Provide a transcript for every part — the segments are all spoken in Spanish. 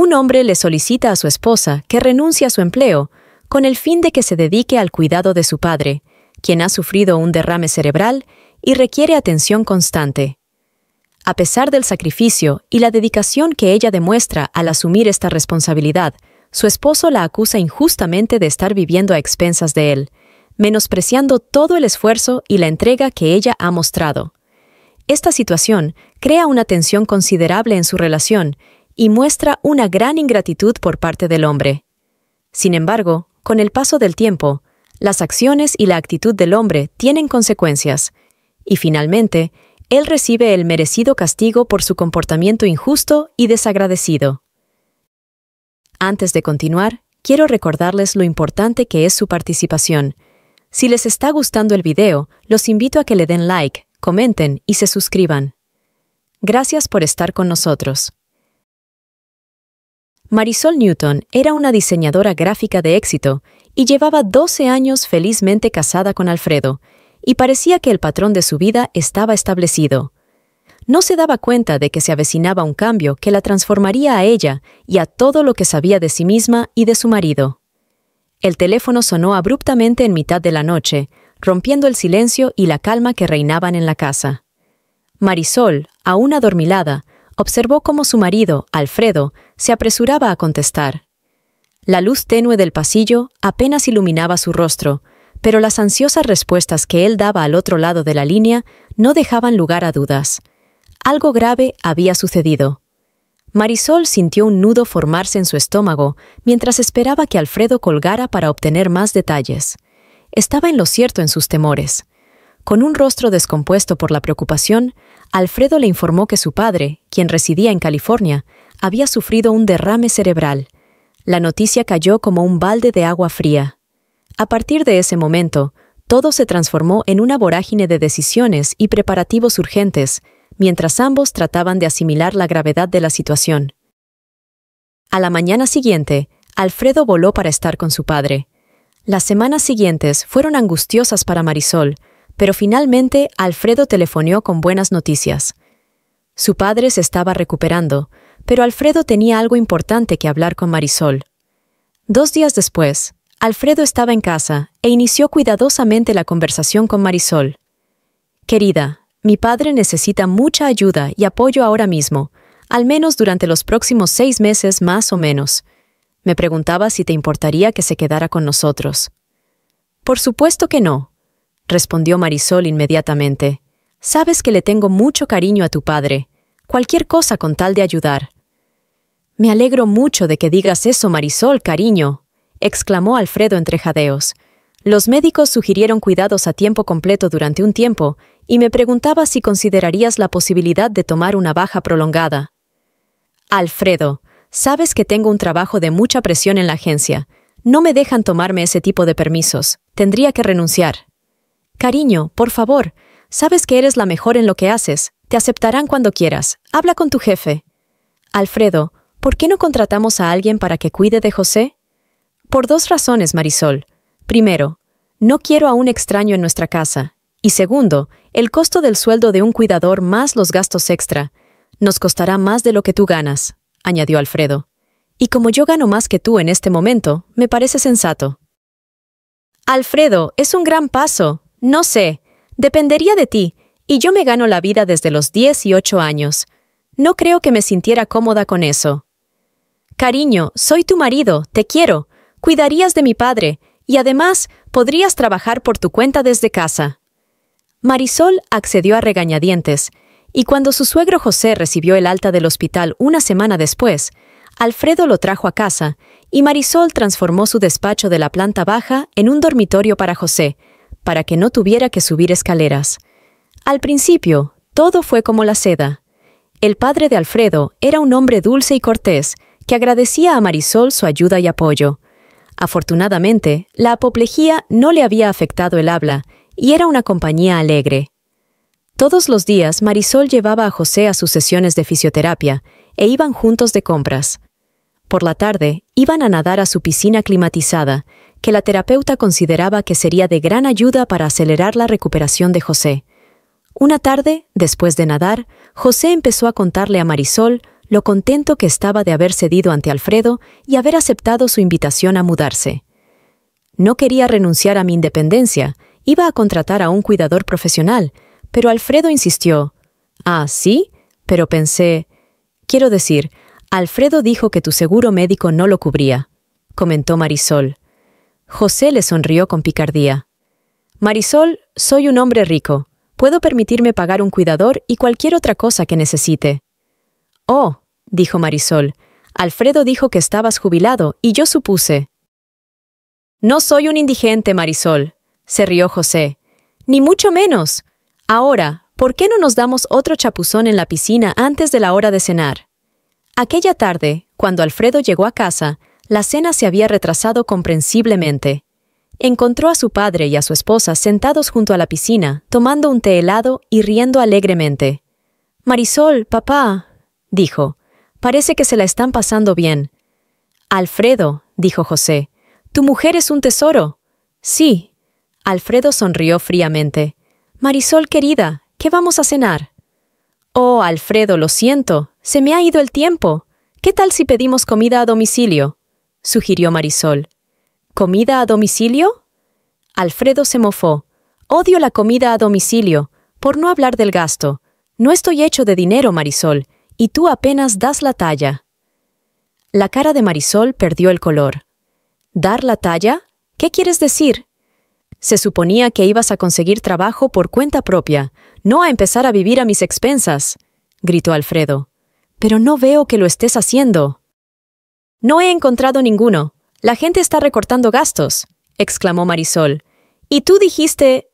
Un hombre le solicita a su esposa que renuncie a su empleo con el fin de que se dedique al cuidado de su padre, quien ha sufrido un derrame cerebral y requiere atención constante. A pesar del sacrificio y la dedicación que ella demuestra al asumir esta responsabilidad, su esposo la acusa injustamente de estar viviendo a expensas de él, menospreciando todo el esfuerzo y la entrega que ella ha mostrado. Esta situación crea una tensión considerable en su relación y muestra una gran ingratitud por parte del hombre. Sin embargo, con el paso del tiempo, las acciones y la actitud del hombre tienen consecuencias, y finalmente, él recibe el merecido castigo por su comportamiento injusto y desagradecido. Antes de continuar, quiero recordarles lo importante que es su participación. Si les está gustando el video, los invito a que le den like, comenten y se suscriban. Gracias por estar con nosotros. Marisol Newton era una diseñadora gráfica de éxito y llevaba 12 años felizmente casada con Alfredo, y parecía que el patrón de su vida estaba establecido. No se daba cuenta de que se avecinaba un cambio que la transformaría a ella y a todo lo que sabía de sí misma y de su marido. El teléfono sonó abruptamente en mitad de la noche, rompiendo el silencio y la calma que reinaban en la casa. Marisol, aún adormilada, observó cómo su marido, Alfredo, se apresuraba a contestar. La luz tenue del pasillo apenas iluminaba su rostro, pero las ansiosas respuestas que él daba al otro lado de la línea no dejaban lugar a dudas. Algo grave había sucedido. Marisol sintió un nudo formarse en su estómago mientras esperaba que Alfredo colgara para obtener más detalles. Estaba en lo cierto en sus temores. Con un rostro descompuesto por la preocupación, Alfredo le informó que su padre, quien residía en California, había sufrido un derrame cerebral. La noticia cayó como un balde de agua fría. A partir de ese momento, todo se transformó en una vorágine de decisiones y preparativos urgentes, mientras ambos trataban de asimilar la gravedad de la situación. A la mañana siguiente, Alfredo voló para estar con su padre. Las semanas siguientes fueron angustiosas para Marisol, pero finalmente Alfredo telefonió con buenas noticias. Su padre se estaba recuperando, pero Alfredo tenía algo importante que hablar con Marisol. Dos días después, Alfredo estaba en casa e inició cuidadosamente la conversación con Marisol. Querida, mi padre necesita mucha ayuda y apoyo ahora mismo, al menos durante los próximos seis meses más o menos. Me preguntaba si te importaría que se quedara con nosotros. Por supuesto que no, respondió Marisol inmediatamente. Sabes que le tengo mucho cariño a tu padre. Cualquier cosa con tal de ayudar. Me alegro mucho de que digas eso, Marisol, cariño, exclamó Alfredo entre jadeos. Los médicos sugirieron cuidados a tiempo completo durante un tiempo y me preguntaba si considerarías la posibilidad de tomar una baja prolongada. Alfredo, sabes que tengo un trabajo de mucha presión en la agencia. No me dejan tomarme ese tipo de permisos. Tendría que renunciar. Cariño, por favor, Sabes que eres la mejor en lo que haces. Te aceptarán cuando quieras. Habla con tu jefe. Alfredo, ¿por qué no contratamos a alguien para que cuide de José? Por dos razones, Marisol. Primero, no quiero a un extraño en nuestra casa. Y segundo, el costo del sueldo de un cuidador más los gastos extra. Nos costará más de lo que tú ganas, añadió Alfredo. Y como yo gano más que tú en este momento, me parece sensato. Alfredo, es un gran paso. No sé, Dependería de ti, y yo me gano la vida desde los 18 años. No creo que me sintiera cómoda con eso. Cariño, soy tu marido, te quiero, cuidarías de mi padre, y además podrías trabajar por tu cuenta desde casa. Marisol accedió a regañadientes, y cuando su suegro José recibió el alta del hospital una semana después, Alfredo lo trajo a casa, y Marisol transformó su despacho de la planta baja en un dormitorio para José, para que no tuviera que subir escaleras. Al principio, todo fue como la seda. El padre de Alfredo era un hombre dulce y cortés, que agradecía a Marisol su ayuda y apoyo. Afortunadamente, la apoplejía no le había afectado el habla, y era una compañía alegre. Todos los días Marisol llevaba a José a sus sesiones de fisioterapia, e iban juntos de compras. Por la tarde, iban a nadar a su piscina climatizada, que la terapeuta consideraba que sería de gran ayuda para acelerar la recuperación de José. Una tarde, después de nadar, José empezó a contarle a Marisol lo contento que estaba de haber cedido ante Alfredo y haber aceptado su invitación a mudarse. No quería renunciar a mi independencia, iba a contratar a un cuidador profesional, pero Alfredo insistió. Ah, sí, pero pensé. Quiero decir, Alfredo dijo que tu seguro médico no lo cubría, comentó Marisol. José le sonrió con picardía. Marisol, soy un hombre rico. Puedo permitirme pagar un cuidador y cualquier otra cosa que necesite. Oh, dijo Marisol, Alfredo dijo que estabas jubilado y yo supuse. No soy un indigente, Marisol, se rió José. Ni mucho menos. Ahora, ¿por qué no nos damos otro chapuzón en la piscina antes de la hora de cenar? Aquella tarde, cuando Alfredo llegó a casa, la cena se había retrasado comprensiblemente. Encontró a su padre y a su esposa sentados junto a la piscina, tomando un té helado y riendo alegremente. Marisol, papá, dijo, parece que se la están pasando bien. Alfredo, dijo José, tu mujer es un tesoro. Sí. Alfredo sonrió fríamente. Marisol querida, ¿qué vamos a cenar? Oh, Alfredo, lo siento, se me ha ido el tiempo. ¿Qué tal si pedimos comida a domicilio? sugirió Marisol. ¿Comida a domicilio? Alfredo se mofó. Odio la comida a domicilio, por no hablar del gasto. No estoy hecho de dinero, Marisol, y tú apenas das la talla. La cara de Marisol perdió el color. ¿Dar la talla? ¿Qué quieres decir? Se suponía que ibas a conseguir trabajo por cuenta propia, no a empezar a vivir a mis expensas, gritó Alfredo. Pero no veo que lo estés haciendo. No he encontrado ninguno. La gente está recortando gastos, exclamó Marisol. Y tú dijiste...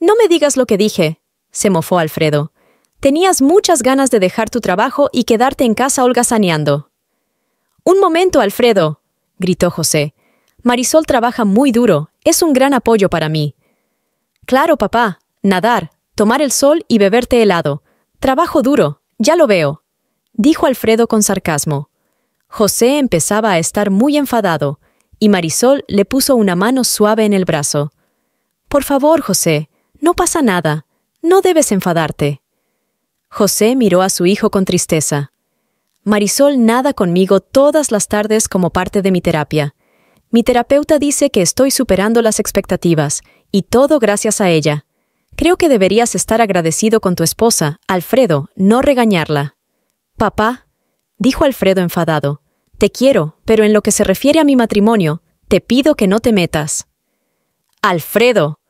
No me digas lo que dije, se mofó Alfredo. Tenías muchas ganas de dejar tu trabajo y quedarte en casa holgazaneando. Un momento, Alfredo, gritó José. Marisol trabaja muy duro, es un gran apoyo para mí. Claro, papá, nadar, tomar el sol y beberte helado. Trabajo duro, ya lo veo, dijo Alfredo con sarcasmo. José empezaba a estar muy enfadado, y Marisol le puso una mano suave en el brazo. Por favor, José, no pasa nada. No debes enfadarte. José miró a su hijo con tristeza. Marisol nada conmigo todas las tardes como parte de mi terapia. Mi terapeuta dice que estoy superando las expectativas, y todo gracias a ella. Creo que deberías estar agradecido con tu esposa, Alfredo, no regañarla. Papá, dijo Alfredo enfadado. Te quiero, pero en lo que se refiere a mi matrimonio, te pido que no te metas. Alfredo,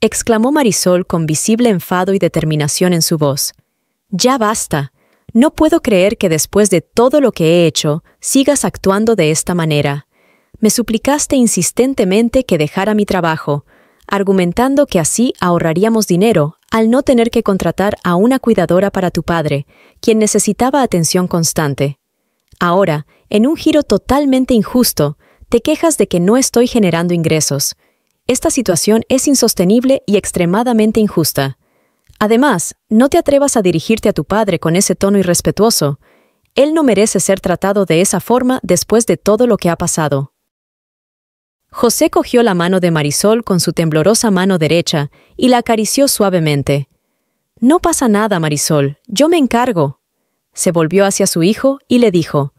exclamó Marisol con visible enfado y determinación en su voz. Ya basta. No puedo creer que después de todo lo que he hecho, sigas actuando de esta manera. Me suplicaste insistentemente que dejara mi trabajo, argumentando que así ahorraríamos dinero al no tener que contratar a una cuidadora para tu padre, quien necesitaba atención constante. Ahora, en un giro totalmente injusto, te quejas de que no estoy generando ingresos. Esta situación es insostenible y extremadamente injusta. Además, no te atrevas a dirigirte a tu padre con ese tono irrespetuoso. Él no merece ser tratado de esa forma después de todo lo que ha pasado. José cogió la mano de Marisol con su temblorosa mano derecha y la acarició suavemente. No pasa nada, Marisol, yo me encargo. Se volvió hacia su hijo y le dijo,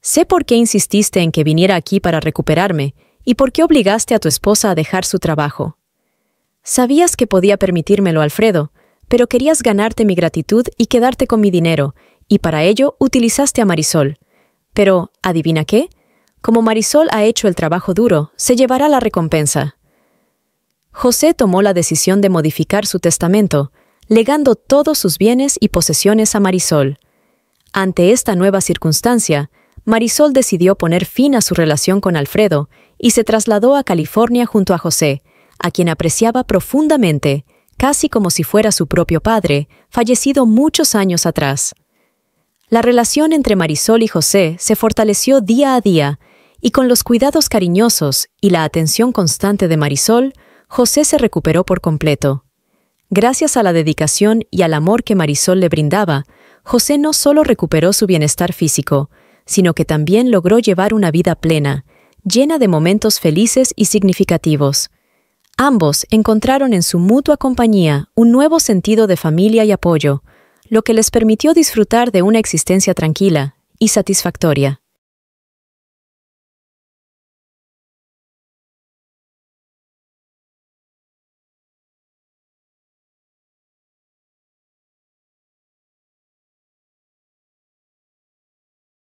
Sé por qué insististe en que viniera aquí para recuperarme y por qué obligaste a tu esposa a dejar su trabajo. Sabías que podía permitírmelo, Alfredo, pero querías ganarte mi gratitud y quedarte con mi dinero, y para ello utilizaste a Marisol. Pero, ¿adivina qué? Como Marisol ha hecho el trabajo duro, se llevará la recompensa. José tomó la decisión de modificar su testamento, legando todos sus bienes y posesiones a Marisol. Ante esta nueva circunstancia, Marisol decidió poner fin a su relación con Alfredo y se trasladó a California junto a José, a quien apreciaba profundamente, casi como si fuera su propio padre, fallecido muchos años atrás. La relación entre Marisol y José se fortaleció día a día y con los cuidados cariñosos y la atención constante de Marisol, José se recuperó por completo. Gracias a la dedicación y al amor que Marisol le brindaba, José no solo recuperó su bienestar físico, sino que también logró llevar una vida plena, llena de momentos felices y significativos. Ambos encontraron en su mutua compañía un nuevo sentido de familia y apoyo, lo que les permitió disfrutar de una existencia tranquila y satisfactoria.